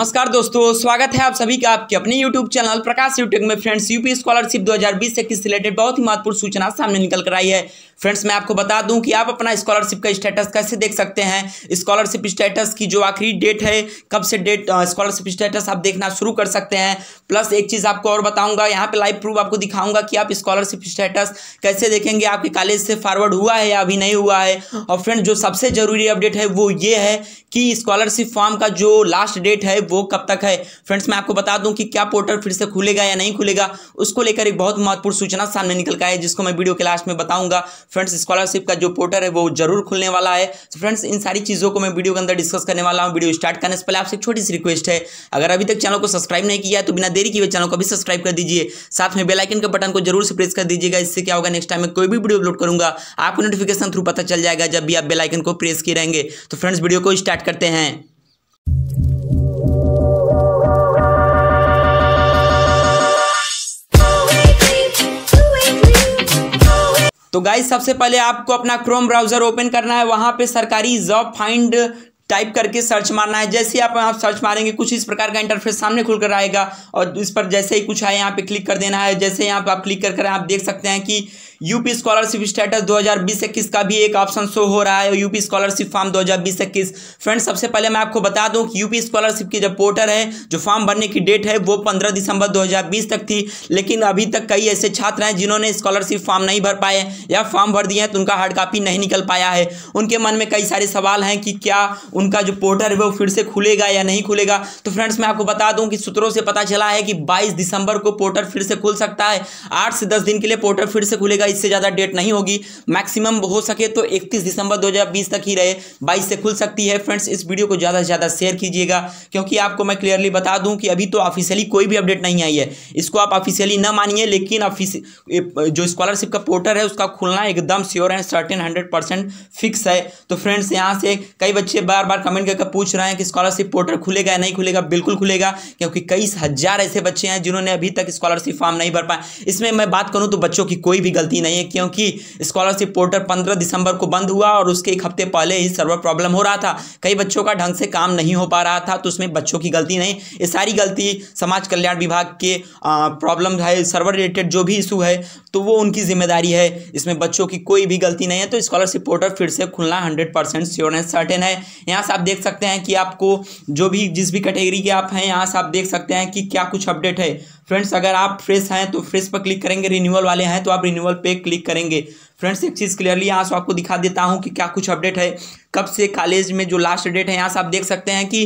नमस्कार दोस्तों स्वागत है आप सभी का आपके अपने YouTube चैनल प्रकाश यूट्यूब में फ्रेंड्स यूपी स्कॉलरशिप 2020 से इक्कीस रिलेटेड बहुत ही महत्वपूर्ण सूचना सामने निकल कर आई है फ्रेंड्स मैं आपको बता दूं कि आप अपना स्कॉलरशिप का स्टेटस कैसे देख सकते हैं स्कॉलरशिप स्टेटस की जो आखिरी डेट है कब से डेट स्कॉलरशिप स्टेटस आप देखना शुरू कर सकते हैं प्लस एक चीज़ आपको और बताऊंगा यहाँ पे लाइव प्रूफ आपको दिखाऊंगा कि आप स्कॉलरशिप स्टेटस कैसे देखेंगे आपके कॉलेज से फॉरवर्ड हुआ है या अभी नहीं हुआ है और फ्रेंड जो सबसे ज़रूरी अपडेट है वो ये है कि स्कॉलरशिप फॉर्म का जो लास्ट डेट है वो कब तक है फ्रेंड्स मैं आपको बता दूं कि क्या पोर्टल फिर से खुलेगा या नहीं खुलेगा उसको लेकर एक बहुत महत्वपूर्ण सूचना सामने निकल का है जिसको मैं वीडियो के लास्ट में बताऊंगा फ्रेंड्स स्कॉलरशिप का जो पोर्टल है वो जरूर खुलने वाला है तो फ्रेंड्स इन सारी चीज़ों को मैं वीडियो के अंदर डिस्कस करने वाला हूँ वीडियो स्टार्ट करने से पहले आपसे एक छोटी सी रिक्वेस्ट है अगर अभी तक चैनल को सब्सक्राइब नहीं किया तो बिना देरी किए चैनल को भी सब्सक्राइब कर दीजिए साथ में बेलाइकन के बटन को जरूर से प्रेस कर दीजिएगा इससे क्या होगा नेक्स्ट टाइम मैं कोई भी वीडियो अपलोड करूंगा आपको नोटिफिकेशन थ्रू पता चल जाएगा जब भी आप बेलाइकन को प्रेस किए रहेंगे तो फ्रेंड्स वीडियो को स्टार्ट करते हैं तो गाइज सबसे पहले आपको अपना क्रोम ब्राउजर ओपन करना है वहां पे सरकारी जॉब फाइंड टाइप करके सर्च मारना है जैसे ही आप यहाँ सर्च मारेंगे कुछ इस प्रकार का इंटरफेस सामने खुलकर आएगा और इस पर जैसे ही कुछ है यहाँ पे क्लिक कर देना है जैसे यहाँ पे आप क्लिक कर कर आप देख सकते हैं कि यूपी स्कॉलरशिप स्टेटस 2020-21 का भी एक ऑप्शन शो हो रहा है यूपी स्कॉलरशिप फॉर्म 2020-21 फ्रेंड्स सबसे पहले मैं आपको बता दूं कि यूपी स्कॉलरशिप की जो पोर्टल है जो फॉर्म भरने की डेट है वो 15 दिसंबर 2020 तक थी लेकिन अभी तक कई ऐसे छात्र हैं जिन्होंने स्कॉलरशिप फॉर्म नहीं भर पाए या फॉर्म भर दिए हैं तो उनका हार्ड कापी नहीं निकल पाया है उनके मन में कई सारे सवाल हैं कि क्या उनका जो पोर्टल है वो फिर से खुलेगा या नहीं खुलेगा तो फ्रेंड्स मैं आपको बता दूं कि सूत्रों से पता चला है कि बाईस दिसंबर को पोर्टल फिर से खुल सकता है आठ से दस दिन के लिए पोर्टल फिर से खुलेगा होगा इससे ज़्यादा डेट नहीं होगी मैक्सिमम हो सके तो 31 दिसंबर 2020 तक ही रहे 22 से खुल सकती है फ्रेंड्स इस वीडियो को ज़्यादा से ज़्यादा शेयर कीजिएगा क्योंकि आपको मैं क्लियरली बता दूँ कि अभी तो ऑफिशियली कोई भी अपडेट नहीं आई है इसको आप ऑफिशियली ना मानिए लेकिन ऑफिस जो स्कॉलरशिप का पोर्टल है उसका खुलना एकदम श्योर है सर्टेन हंड्रेड फिक्स है तो फ्रेंड्स यहाँ से कई बच्चे बार बार कमेंट करके पूछ रहे हैं कि स्कॉलरशिप पोर्टल खुलेगा या नहीं खुलेगा बिल्कुल खुलेगा क्योंकि कई हज़ार ऐसे बच्चे हैं जिन्होंने अभी तक स्कॉलरशिप फॉर्म नहीं भर पाए इसमें मैं बात करूँ तो बच्चों की कोई भी गलती ही नहीं है क्योंकि स्कॉलरशिप पोर्टल पंद्रह दिसंबर को बंद हुआ और उसके एक हफ्ते पहले ही सर्वर प्रॉब्लम हो रहा था कई बच्चों का ढंग से काम नहीं हो पा रहा था तो उसमें बच्चों की गलती नहीं ये सारी गलती समाज कल्याण विभाग के प्रॉब्लम है सर्वर रिलेटेड जो भी इशू है तो वो उनकी जिम्मेदारी है इसमें बच्चों की कोई भी गलती नहीं है तो स्कॉलरशिप पोर्टल फिर से खुलना हंड्रेड परसेंट श्योर सर्टेन है यहाँ से आप देख सकते हैं कि आपको जो भी जिस भी कैटेगरी के आप हैं यहाँ से आप देख सकते हैं कि क्या कुछ अपडेट है फ्रेंड्स अगर आप फ्रेश हैं तो फ्रेश पर क्लिक करेंगे रिन्यूअल वाले हैं तो आप रिन्यूअल पे क्लिक करेंगे फ्रेंड्स एक चीज़ क्लियरली यहाँ से आपको दिखा देता हूँ कि क्या कुछ अपडेट है कब से कॉलेज में जो लास्ट डेट है यहाँ से आप देख सकते हैं कि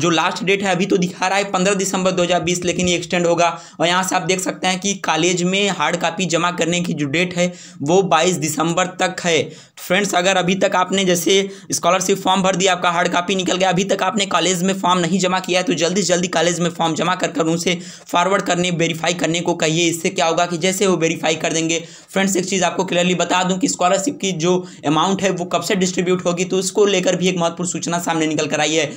जो लास्ट डेट है अभी तो दिखा रहा है पंद्रह दिसंबर 2020 लेकिन ये एक्सटेंड होगा और यहाँ से आप देख सकते हैं कि कॉलेज में हार्ड कापी जमा करने की जो डेट है वो बाईस दिसंबर तक है फ्रेंड्स अगर अभी तक आपने जैसे स्कॉलरशिप फॉर्म भर दिया आपका हार्ड कापी निकल गया अभी तक आपने कॉलेज में फॉर्म नहीं जमा किया है तो जल्दी जल्दी कॉलेज में फॉर्म जमा कर कर उनसे फॉरवर्ड करने वेरीफाई करने को कहिए इससे क्या होगा कि जैसे वो वेरीफाई कर देंगे फ्रेंड्स एक चीज़ आपको क्लियरली बता दूँ कि स्कॉलरशिप की जो अमाउंट है वो कब से डिस्ट्रीब्यूट होगी तो उसको लेकर भी एक महत्वपूर्ण सूचना सामने निकल कर आई है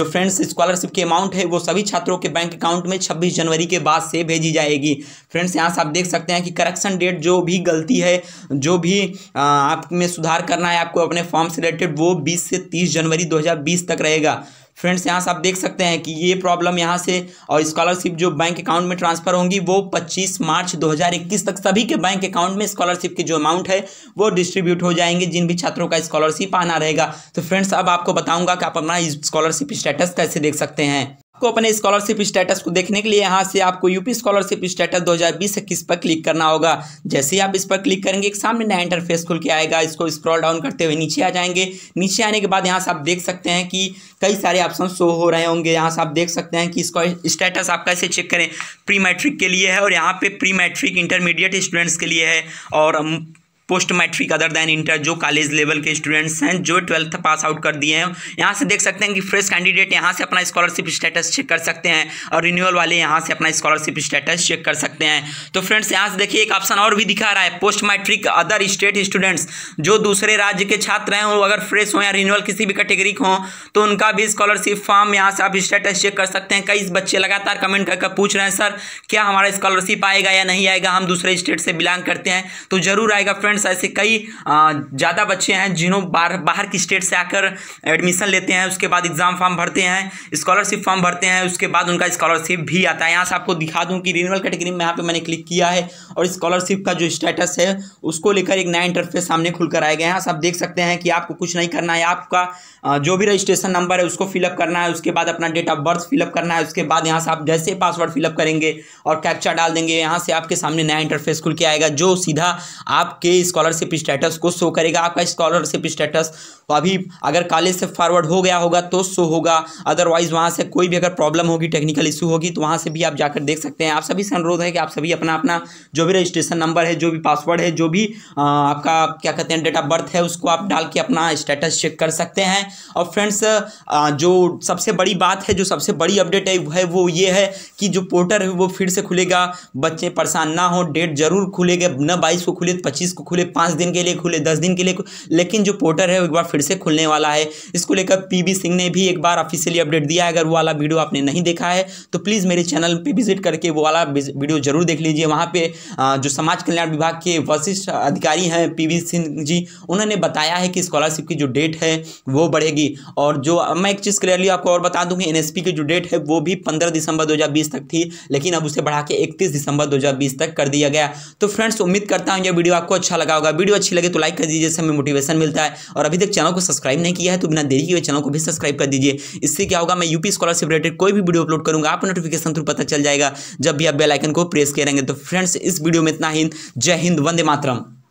जो फ्रेंड्स स्कॉलरशिप की अमाउंट है वो सभी छात्रों के बैंक अकाउंट में छब्बीस जनवरी के बाद से भेजी जाएगी फ्रेंड्स यहाँ से आप देख सकते हैं कि करेक्शन डेट जो भी गलती है जो भी आप में सुधार सुधार करना है आपको अपने फॉर्म से रिलेटेड वो 20 से 30 जनवरी 2020 तक रहेगा फ्रेंड्स यहाँ से आप देख सकते हैं कि ये प्रॉब्लम यहाँ से और स्कॉलरशिप जो बैंक अकाउंट में ट्रांसफर होंगी वो 25 मार्च 2021 तक सभी के बैंक अकाउंट में स्कॉलरशिप की जो अमाउंट है वो डिस्ट्रीब्यूट हो जाएंगे जिन भी छात्रों का स्कॉलरशिप आना रहेगा तो फ्रेंड्स अब आपको बताऊंगा कि आप अपना स्कॉलरशिप स्टेटस कैसे देख सकते हैं आपको अपने स्कॉलरशिप स्टेटस को देखने के लिए यहाँ से आपको यूपी स्कॉलरशिप स्टेटस 2020 इक्कीस पर क्लिक करना होगा जैसे ही आप इस पर क्लिक करेंगे एक सामने नया इंटरफेस खुल के आएगा इसको स्क्रॉल डाउन करते हुए नीचे आ जाएंगे नीचे आने के बाद यहाँ से आप देख सकते हैं कि कई सारे ऑप्शन शो हो रहे होंगे यहाँ से आप देख सकते हैं कि इसका स्टेटस आप कैसे चेक करें प्री मैट्रिक के लिए है और यहाँ पे प्री मैट्रिक इंटरमीडिएट स्टूडेंट्स के लिए है और post matric other than inter जो कॉलेज लेवल के स्टूडेंट्स हैं जो ट्वेल्थ पास आउट कर दिए हैं यहाँ से देख सकते हैं कि फ्रेश कैंडिडेट यहाँ से अपना स्कॉलरशिप स्टेटस चेक कर सकते हैं और रिन्यूअल वाले यहाँ से अपना स्कॉलरशिप स्टेटस चेक कर सकते हैं तो फ्रेंड्स यहाँ से देखिए एक ऑप्शन और भी दिखा रहा है post matric other state students जो दूसरे राज्य के छात्र हैं वो अगर फ्रेश हों या रिन्यूअल किसी भी कैटेगरी के हों तो उनका भी स्कॉलरशिप फॉर्म यहाँ से आप स्टेटस चेक कर सकते हैं कई बच्चे लगातार कमेंट करके पूछ रहे हैं सर क्या हमारा स्कॉलरशिप आएगा या नहीं आएगा हम दूसरे स्टेट से बिलोंग करते हैं तो जरूर आएगा फ्रेंड्स स्टूडेंट्स ऐसे कई ज़्यादा बच्चे हैं जिन्हों बाहर बाहर की स्टेट से आकर एडमिशन लेते हैं उसके बाद एग्ज़ाम फॉर्म भरते हैं स्कॉलरशिप फॉर्म भरते हैं उसके बाद उनका स्कॉलरशिप भी आता है यहाँ से आपको दिखा दूँ कि रिनवल कैटेगरी में यहाँ पर मैंने क्लिक किया है और स्कॉलरशिप का जो स्टेटस है उसको लेकर एक नया इंटरफेस सामने खुल कर आए गए से आप देख सकते हैं कि आपको कुछ नहीं करना है आपका जो भी रजिस्ट्रेशन नंबर है उसको फिलअप करना है उसके बाद अपना डेट ऑफ बर्थ फिलअप करना है उसके बाद यहाँ से आप जैसे पासवर्ड फिलअप करेंगे और कैप्चा डाल देंगे यहाँ से आपके सामने नया इंटरफेस खुल के आएगा जो सीधा आपके स्कॉलरशिप स्टेटस को शो करेगा आपका स्कॉलरशिप स्टेटस तो अभी अगर कॉलेज से फॉरवर्ड हो गया होगा तो सो होगा अदरवाइज़ वहाँ से कोई भी अगर प्रॉब्लम होगी टेक्निकल इशू होगी तो वहाँ से भी आप जाकर देख सकते हैं आप सभी से अनुरोध है कि आप सभी अपना अपना जो भी रजिस्ट्रेशन नंबर है जो भी पासवर्ड है जो भी आपका क्या कहते हैं डेट ऑफ बर्थ है उसको आप डाल के अपना स्टेटस चेक कर सकते हैं और फ्रेंड्स जो सबसे बड़ी बात है जो सबसे बड़ी अपडेट है वो ये है कि जो पोर्टल है वो फिर से खुलेगा बच्चे परेशान ना हो डेट जरूर खुलेगा न बाईस को खुले पच्चीस को खुले पाँच दिन के लिए खुले दस दिन के लिए लेकिन जो पोर्टल है वो एक बार फिर फिर से खुलने वाला है इसको लेकर पीबी सिंह ने भी एक बार ऑफिशियली अपडेट दिया है अगर वो वाला वीडियो आपने नहीं देखा है तो प्लीज़ मेरे चैनल पर विजिट करके वो वाला वीडियो जरूर देख लीजिए वहाँ पे जो समाज कल्याण विभाग के वशिष्ठ अधिकारी हैं पी सिंह जी उन्होंने बताया है कि स्कॉलरशिप की जो डेट है वो बढ़ेगी और जो मैं एक चीज़ क्लियरली आपको और बता दूँ कि एन की जो डेट है वो भी पंद्रह दिसंबर दो तक थी लेकिन अब उसे बढ़ा के इकतीस दिसंबर दो तक कर दिया गया तो फ्रेंड्स उम्मीद करता हूँ यह वीडियो आपको अच्छा लगा होगा वीडियो अच्छी लगे तो लाइक कर दीजिए जिससे हमें मोटिवेशन मिलता है और अभी तक चैनल को सब्सक्राइब नहीं किया है तो बिना देरी के चैनल को भी सब्सक्राइब कर दीजिए इससे क्या होगा मैं यूपी स्कॉलरशिप रिलेटेड कोई भी वीडियो अपलोड करूंगा आप नोटिफिकेशन थ्रू पता चल जाएगा जब भी आप बेलाइकन को प्रेस करेंगे तो फ्रेंड्स इस वीडियो में इतना ही जय हिंद वंदे मातरम